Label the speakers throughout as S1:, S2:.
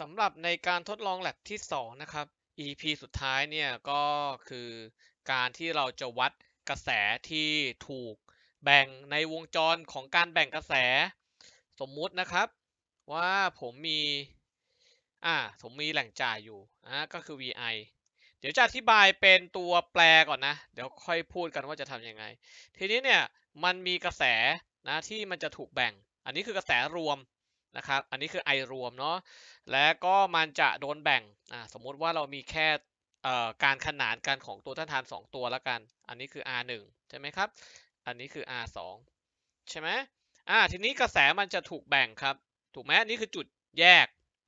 S1: สำหรับในการทดลองแลบที่2นะครับ EP สุดท้ายเนี่ยก็คือการที่เราจะวัดกระแสที่ถูกแบ่งในวงจรของการแบ่งกระแสสมมุตินะครับ ว่าผมมีอ่าผมมีแหล่งจ่ายอยู่อ่าก็คือ VI เดี๋ยวจะอธิบายเป็นตัวแปรก่อนนะ เดี๋ยวค่อยพูดกันว่าจะทำยังไง ทีนี้เนี่ยมันมีกระแสนะที่มันจะถูกแบ่ง อันนี้คือกระแสรวมนะครับ อันนี้คือ i รวมเนาะ และก็มันจะโดนแบ่ง อ่า สมมุติว่าเรามีแค่การขนานกันของตัวท่านทาน 2 ตัวแล้วกัน อันนี้คือ r 1ใช่ไหมครับ อันนี้คือ r 2ใช่ไหมอ่า ทีนี้กระแสมันจะถูกแบ่งครับ ถูกไหมนี่คือจุดแยก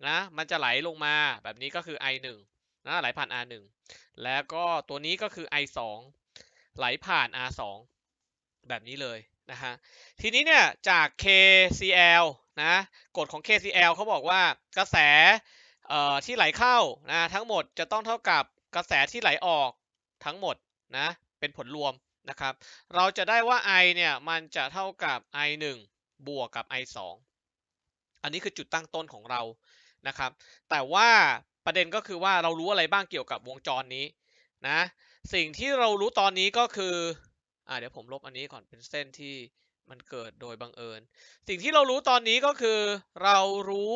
S1: นะ มันจะไหลลงมา แบบนี้ก็คือ i 1นะ ไหลผ่าน r 1แล้วก็ตัวนี้ก็คือ i 2ไหลผ่าน r 2แบบนี้เลยนะฮะทีนี้เนี่ยจาก KCL นะกฎของ KCL เขาบอกว่ากระแสที่ไหลเข้านะทั้งหมดจะต้องเท่ากับกระแสที่ไหลออกทั้งหมดนะเป็นผลรวมนะครับ เราจะได้ว่า i เนี่ยมันจะเท่ากับ i 1บวกกับ i 2อันนี้คือจุดตั้งต้นของเรานะครับแต่ว่าประเด็นก็คือว่าเรารู้อะไรบ้างเกี่ยวกับวงจรนี้นะสิ่งที่เรารู้ตอนนี้ก็คืออเดี๋ยวผมลบอันนี้ก่อนเป็นเส้นที่มันเกิดโดยบังเอิญ สิ่งที่เรารู้ตอนนี้ก็คือเรารู้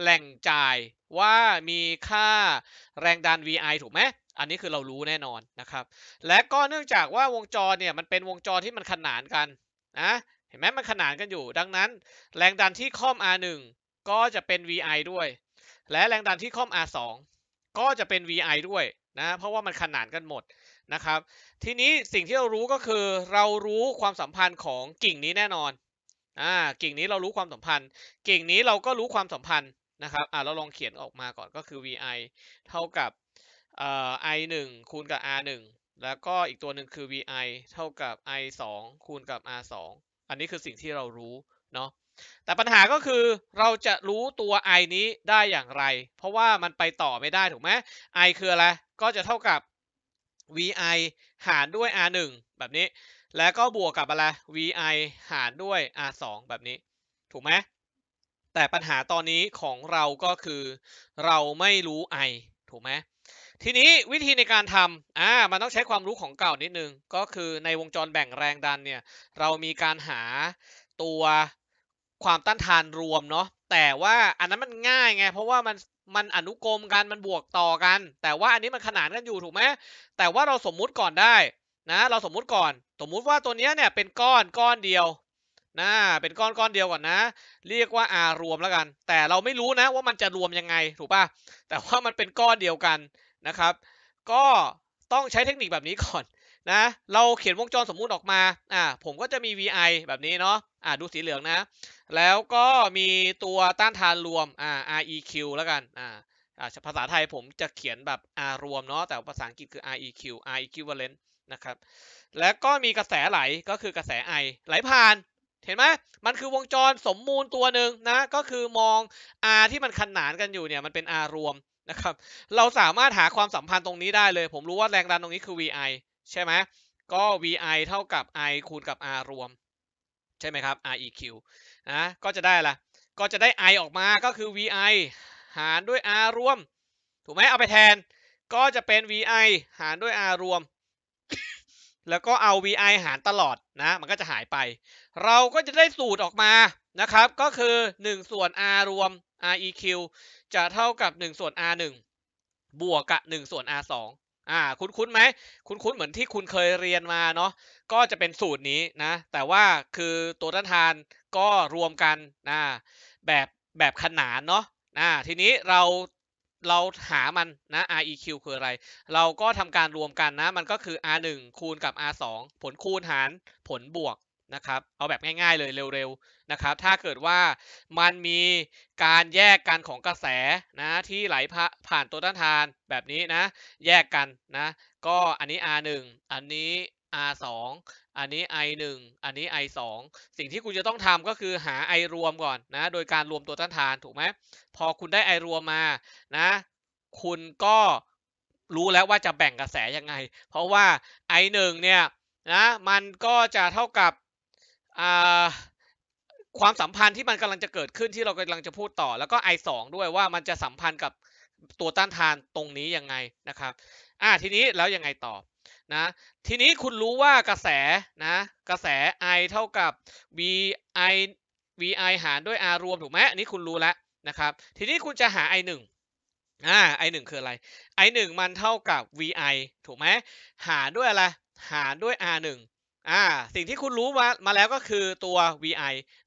S1: แหล่งจ่ายว่ามีค่าแรงดัน VI ถูกไหม อันนี้คือเรารู้แน่นอนนะครับ และก็เนื่องจากว่าวงจรเนี่ยมันเป็นวงจรที่มันขนานกันนะเห็นไหมมันขนานกันอยู่ ดังนั้นแรงดันที่ค่อม R1 ก็จะเป็น VI ด้วย และแรงดันที่ค่อม R2 ก็จะเป็น VI ด้วยนะ เพราะว่ามันขนานกันหมดนะครับทีนี้สิ่งที่เรารู้ก็คือเรารู้ความสัมพันธ์ของกิ่งนี้แน่นอนอ่ากิ่งนี้เรารู้ความสัมพันธ์ กิ่งนี้เราก็รู้ความสัมพันธ์นะครับอ่าเราลองเขียนออกมาก่อนก็คือ vi เท่ากับเอ่อ i 1คูณกับ r 1แล้วก็อีกตัวหนึ่งคือ vi เท่ากับ i 2คูณกับ r 2อันนี้คือสิ่งที่เรารู้เนาะแต่ปัญหาก็คือเราจะรู้ตัว i นี้ได้อย่างไรเพราะว่ามันไปต่อไม่ได้ถูกไหม i คืออะไรก็จะเท่ากับ vi หารด้วย r 1แบบนี้ แล้วก็บวกกับอะไร vi หารด้วย r 2แบบนี้ ถูกไหมแต่ปัญหาตอนนี้ของเราก็คือ เราไม่รู้ i ถูกไหมทีนี้วิธีในการทำอ่า มันต้องใช้ความรู้ของเก่านิดนึง ก็คือในวงจรแบ่งแรงดันเนี่ย เรามีการหาตัวความต้านทานรวมเนาะ แต่ว่าอันนั้นมันง่ายไง เพราะว่ามันมันอนุกรมกันมันบวกต่อกัน แต่ว่าอันนี้มันขนานกันอยู่ถูกไหมแต่ว่าเราสมมุติก่อนได้นะ เราสมมุติก่อน สมมุติว่าตัวเนี้ยเนี่ยเป็นก้อนก้อนเดียว นะ เป็นก้อนก้อนเดียวก่อนนะ เรียกว่า R รวมแล้วกัน แต่เราไม่รู้นะ ว่ามันจะรวมยังไงถูกป่ะแต่ว่ามันเป็นก้อนเดียวกันนะครับ ก็ต้องใช้เทคนิคแบบนี้ก่อนนะ เราเขียนวงจรสมมุติออกมาอ่าผมก็จะมี vi แบบนี้เนาะอ่าดูสีเหลืองนะแล้วก็มีตัวต้านทานรวม อ่า REQ แล้วกันอ่า ภาษาไทยผมจะเขียนแบบ R รวมเนาะ แต่ภาษาอังกฤษคือ REQ R equivalent นะครับ แล้วก็มีกระแสไหล ก็คือกระแสไอไหลผ่าน เห็นไหมมันคือวงจรสมมูลตัวหนึ่งนะ ก็คือมอง R ที่มันขนานกันอยู่เนี่ย มันเป็น R รวม นะครับ เราสามารถหาความสัมพันธ์ตรงนี้ได้เลย ผมรู้ว่าแรงดันตรงนี้คือ VI ใช่ไหมก็ VI เท่ากับ I คูณกับ R รวมช่ไหมครับ req นะก็จะได้ละก็จะได้ i ออกมา ก็คือ vi หารด้วย r รวม ถูกไหมเอาไปแทน ก็จะเป็น vi หารด้วย r รวม แล้วก็เอา vi หารตลอดนะ มันก็จะหายไป เราก็จะได้สูตรออกมา นะครับ ก็คือ 1 ส่วน r รวม req จะเท่ากับ 1 ส่วน r 1บวกกับ 1 ส่วน r 2อ่าคุ้นคุ้นไหม คุ้นคุ้นเหมือนที่คุณเคยเรียนมาเนาะ ก็จะเป็นสูตรนี้นะ แต่ว่าคือตัวต้านทานก็รวมกันนะ แบบแบบขนานเนาะนะทีนี้เราเราหามันนะ REQ คืออะไร เราก็ทำการรวมกันนะ มันก็คือ R1 คูณกับ R2 ผลคูณหารผลบวกนะครับเอาแบบง่ายๆเลยเร็วๆนะครับ ถ้าเกิดว่ามันมีการแยกกันของกระแสนะที่ไหลผ่านตัวต้านทานแบบนี้นะ แยกกันนะ ก็อันนี้ R1 อันนี้ R2 อันนี้ I1 อันนี้ I2 สิ่งที่คุณจะต้องทำก็คือหา I รวมก่อนนะโดยการรวมตัวต้านทานถูกไหม พอคุณได้ I รวมมานะ คุณก็รู้แล้วว่าจะแบ่งกระแสยังไง เพราะว่า I1 เนี่ยนะมันก็จะเท่ากับความสัมพันธ์ที่มันกำลังจะเกิดขึ้นที่เรากำลังจะพูดต่อ แล้วก็ I2 ด้วยว่ามันจะสัมพันธ์กับตัวต้านทานตรงนี้ยังไงนะครับอ่าทีนี้แล้วยังไงต่อนะทีนี้คุณรู้ว่ากระแสนะกระแส I เท่ากับ VI VI หารด้วย R รวมถูกไหมอันนี้คุณรู้แล้วนะครับทีนี้คุณจะหา I 1อ่า I 1คืออะไร I 1มันเท่ากับ VI ถูกไหมหารด้วยอะไร หารด้วย R 1อ่าสิ่งที่คุณรู้มามาแล้วก็คือตัว vi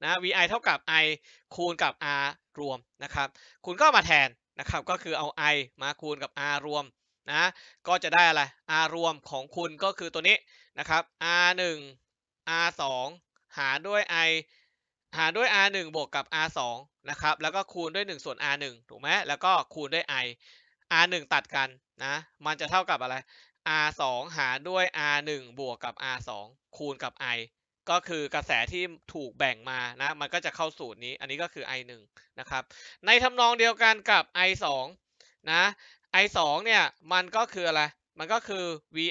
S1: นะ vi เท่ากับ i คูณกับ r รวมนะครับคุณก็มาแทนนะครับ ก็คือเอา i มาคูณกับ r รวมนะก็จะได้อะไร r รวมของคุณก็คือตัวนี้นะครับ r 1 r 2หารด้วย i หารด้วย r 1บวกกับ r 2นะครับ แล้วก็คูณด้วย 1 ส่วน r 1ถูกไหมแล้วก็คูณด้วย i r 1ตัดกันนะ มันจะเท่ากับอะไร r 2หารด้วย r 1บวกกับ r 2คูณกับ i ก็คือกระแสที่ถูกแบ่งมานะ มันก็จะเข้าสูตรนี้ อันนี้ก็คือ i 1นะครับ ในทำนองเดียวกันกับ i 2นะ i 2เนี่ย มันก็คืออะไร มันก็คือ vi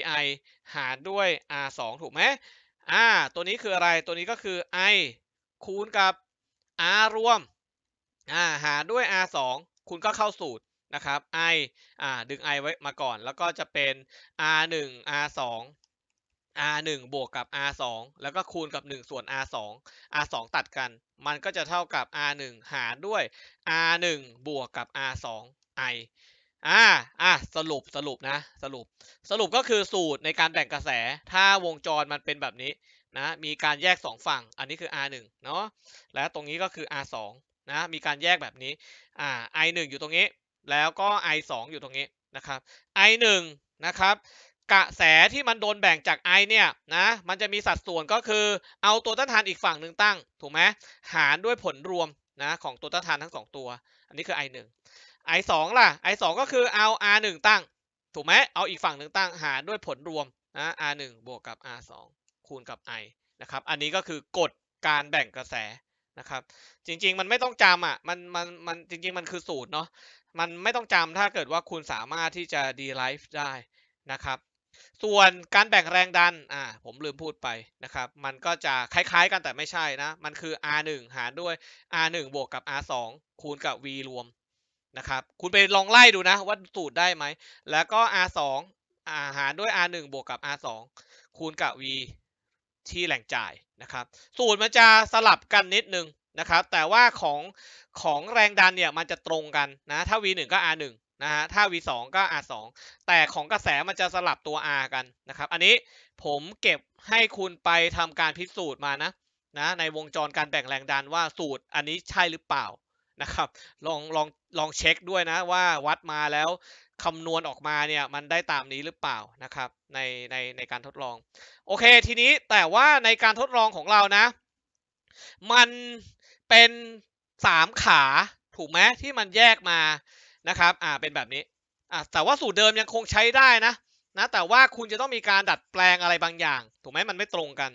S1: หารด้วย r 2ถูกไหมอ่า ตัวนี้คืออะไร ตัวนี้ก็คือ i คูณกับ r รวมอ่า หารด้วย r 2คุณก็เข้าสูตรนะครับ i อ่าดึง i ไว้มาก่อนแล้วก็จะเป็น r 1 r 2 r 1บวกกับ r 2แล้วก็คูณกับ 1 ส่วน r 2 r 2ตัดกัน มันก็จะเท่ากับ r 1หารด้วย r 1บวกกับ r 2 i อ่า อ่าสรุป สรุปนะ สรุป สรุปก็คือสูตรในการแบ่งกระแส ถ้าวงจรมันเป็นแบบนี้นะ มีการแยก2ฝั่ง อันนี้คือ r 1เนาะและตรงนี้ก็คือ r 2นะ มีการแยกแบบนี้ อ่า i 1อยู่ตรงนี้แล้วก็ I2 อยู่ตรงนี้นะครับ I1 นะครับกระแสที่มันโดนแบ่งจาก I เนี่ยนะมันจะมีสัดส่วนก็คือเอาตัวต้านทานอีกฝั่งหนึ่งตั้งถูกไหมหารด้วยผลรวมนะของตัวต้านทานทั้ง2ตัว อันนี้คือ I1 I2 ล่ะ I2 ก็คือเอา R1 ตั้งถูกไหมเอาอีกฝั่งหนึ่งตั้งหารด้วยผลรวมนะ R1 บวกกับ R2 คูณกับ I นะครับอันนี้ก็คือกฎการแบ่งกระแสนะครับจริงๆ มันไม่ต้องจำอ่ะมันมันมันจริงๆมันคือสูตรเนาะมันไม่ต้องจำถ้าเกิดว่าคุณสามารถที่จะดีไลฟ์ได้นะครับส่วนการแบ่งแรงดันอ่าผมลืมพูดไปนะครับ มันก็จะคล้ายๆกันแต่ไม่ใช่นะ มันคือ r1 หารด้วย r1 บวกกับ r2 คูณกับ v รวมนะครับคุณไปลองไล่ดูนะว่าสูตรได้ไหม แล้วก็ r2 อหารด้วย r1 บวกกับ r2 คูณกับ v ที่แหล่งจ่ายนะครับสูตรมันจะสลับกันนิดนึงนะครับแต่ว่าของของแรงดันเนี่ยมันจะตรงกันนะถ้า V1 ก็ R1 นะฮะถ้า V2 ก็ R2 แต่ของกระแสมันจะสลับตัว R กันนะครับอันนี้ผมเก็บให้คุณไปทำการพิสูจน์มานะนะ ในวงจรการแบ่งแรงดันว่าสูตรอันนี้ใช่หรือเปล่านะครับลองลองลองเช็คด้วยนะ ว่าวัดมาแล้วคำนวณออกมาเนี่ยมันได้ตามนี้หรือเปล่านะครับในในในการทดลองโอเคทีนี้แต่ว่าในการทดลองของเรานะ มันเป็นสามขา ถูกไหมที่มันแยกมานะครับอ่าเป็นแบบนี้อ่าแต่ว่าสูตรเดิมยังคงใช้ได้นะนะ แต่ว่าคุณจะต้องมีการดัดแปลงอะไรบางอย่าง ถูกไหมมันไม่ตรงกัน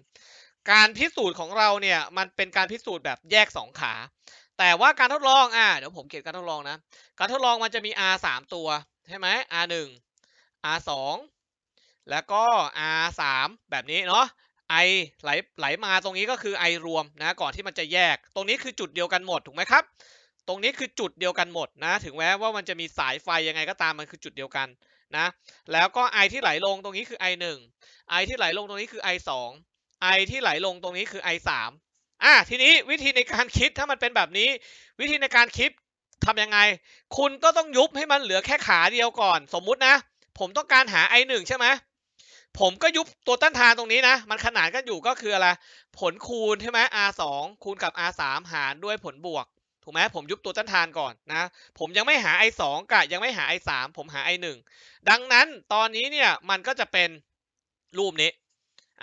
S1: การพิสูจน์ของเราเนี่ยมันเป็นการพิสูจน์แบบแยก 2 ขา แต่ว่าการทดลองอ่าเดี๋ยวผมเขียนการทดลองนะ การทดลองมันจะมี r 3ตัวใช่ไหม r 1 r 2แล้วก็ r 3แบบนี้เนาะไอไหลไหลมาตรงนี้ก็คือไอรวมนะก่อนที่มันจะแยกตรงนี้คือจุดเดียวกันหมดถูกไหมครับตรงนี้คือจุดเดียวกันหมดนะ ถึงแม้ว่ามันจะมีสายไฟยังไงก็ตามมันคือจุดเดียวกันนะ แล้วก็ไอที่ไหลลงตรงนี้คือไอหนึ่งไอที่ไหลลงตรงนี้คือไอสองไอที่ไหลลงตรงนี้คือไอสามอ่ะทีนี้วิธีในการคิดถ้ามันเป็นแบบนี้ วิธีในการคิดทำยังไงคุณก็ต้องยุบให้มันเหลือแค่ขาเดียวก่อน สมมุตินะ ผมต้องการหาไอหนึ่งใช่ไหมผมก็ยุบตัวต้านทานตรงนี้นะ มันขนาดกันอยู่ก็คืออะไรผลคูณใช่ไหม r 2คูณกับ r 3หารด้วยผลบวกถูกไหมผมยุบตัวต้านทานก่อนนะ ผมยังไม่หา i 2กับยังไม่หา i 3ผมหา i 1ดังนั้นตอนนี้เนี่ยมันก็จะเป็นรูปนี้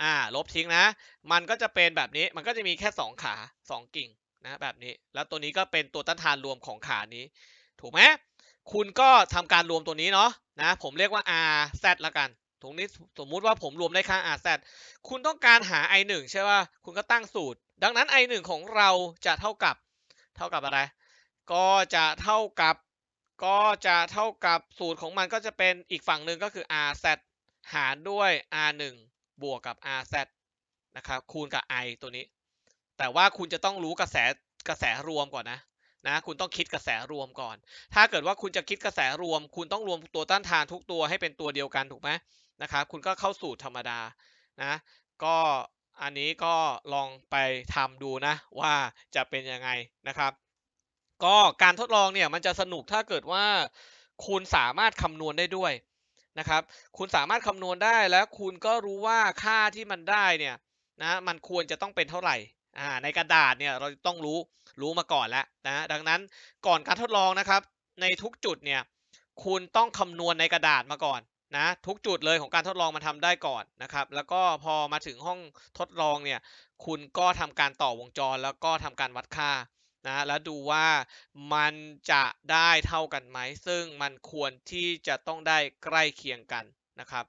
S1: อ่าลบทิ้งนะ มันก็จะเป็นแบบนี้มันก็จะมีแค่ 2 ขา2กิ่งนะแบบนี้ แล้วตัวนี้ก็เป็นตัวต้านทานรวมของขานี้ ถูกไหมคุณก็ทำการรวมตัวนี้เนาะนะผมเรียกว่า r z ละกันตรงนี้สมมุติว่าผมรวมได้ค่า r z คุณต้องการหา i 1ใช่ป่ะคุณก็ตั้งสูตร ดังนั้น i 1ของเราจะเท่ากับ เท่ากับอะไร ก็จะเท่ากับก็จะเท่ากับสูตรของมันก็จะเป็นอีกฝั่งหนึ่งก็คือ r z หารด้วย r 1บวกกับ r z นะครับคูณกับ i ตัวนี้ แต่ว่าคุณจะต้องรู้กระแสกระแสรวมก่อนนะนะ คุณต้องคิดกระแสรวมก่อน ถ้าเกิดว่าคุณจะคิดกระแสรวม คุณต้องรวมตัวต้านทานทุกตัวให้เป็นตัวเดียวกันถูกไหมนะครับคุณก็เข้าสูตรธรรมดานะก็อันนี้ก็ลองไปทำดูนะว่าจะเป็นยังไงนะครับก็การทดลองเนี่ยมันจะสนุกถ้าเกิดว่าคุณสามารถคำนวณได้ด้วยนะครับคุณสามารถคำนวณได้แล้วคุณก็รู้ว่าค่าที่มันได้เนี่ยนะมันควรจะต้องเป็นเท่าไหร่อ่าในกระดาษเนี่ยเราต้องรู้รู้มาก่อนแล้วนะดังนั้นก่อนการทดลองนะครับ ในทุกจุดเนี่ยคุณต้องคำนวณในกระดาษมาก่อนนะทุกจุดเลยของการทดลองมาทำได้ก่อนนะครับ แล้วก็พอมาถึงห้องทดลองเนี่ยคุณก็ทำการต่อวงจรแล้วก็ทำการวัดค่านะแล้วดูว่ามันจะได้เท่ากันไหม ซึ่งมันควรที่จะต้องได้ใกล้เคียงกันนะครับ